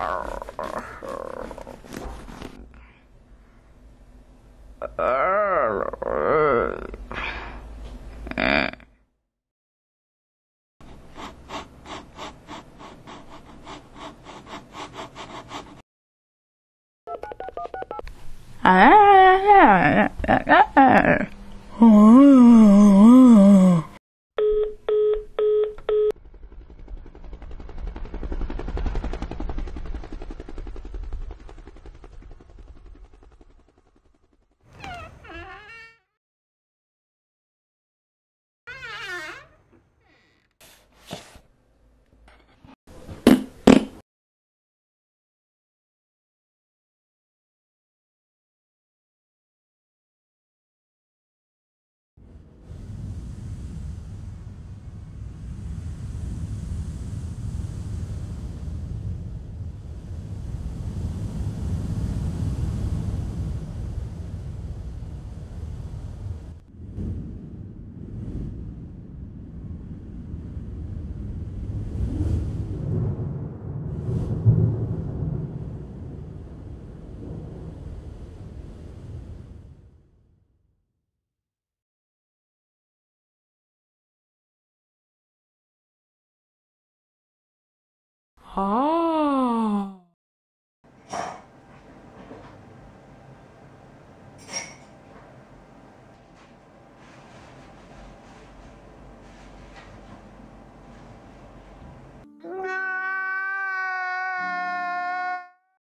Ah, ah, ah, ah, ah, ah. Oh. 啊！